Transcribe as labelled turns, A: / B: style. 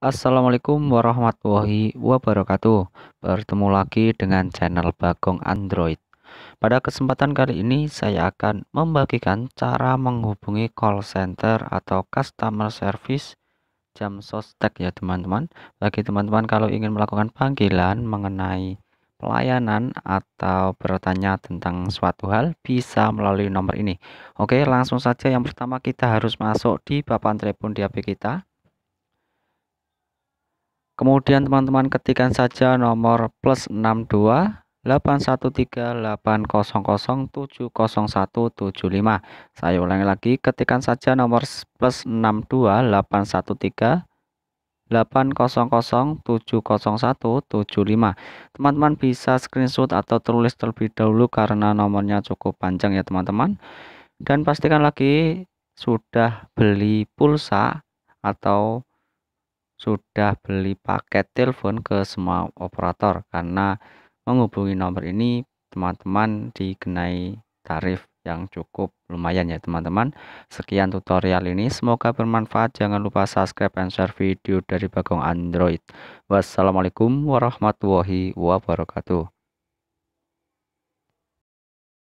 A: Assalamualaikum warahmatullahi wabarakatuh Bertemu lagi dengan channel Bagong Android Pada kesempatan kali ini saya akan membagikan cara menghubungi call center atau customer service jam sostek ya teman-teman Bagi teman-teman kalau ingin melakukan panggilan mengenai pelayanan atau bertanya tentang suatu hal bisa melalui nomor ini Oke langsung saja yang pertama kita harus masuk di papan telepon di HP kita kemudian teman-teman ketikkan saja nomor plus 62 81380070175 saya ulangi lagi ketikkan saja nomor plus 62 80070170175 teman-teman bisa screenshot atau tulis terlebih dahulu karena nomornya cukup panjang ya teman-teman dan pastikan lagi sudah beli pulsa atau sudah beli paket telepon ke semua operator karena menghubungi nomor ini teman-teman dikenai tarif yang cukup lumayan ya teman-teman sekian tutorial ini semoga bermanfaat jangan lupa subscribe and share video dari Bagong Android wassalamualaikum warahmatullahi wabarakatuh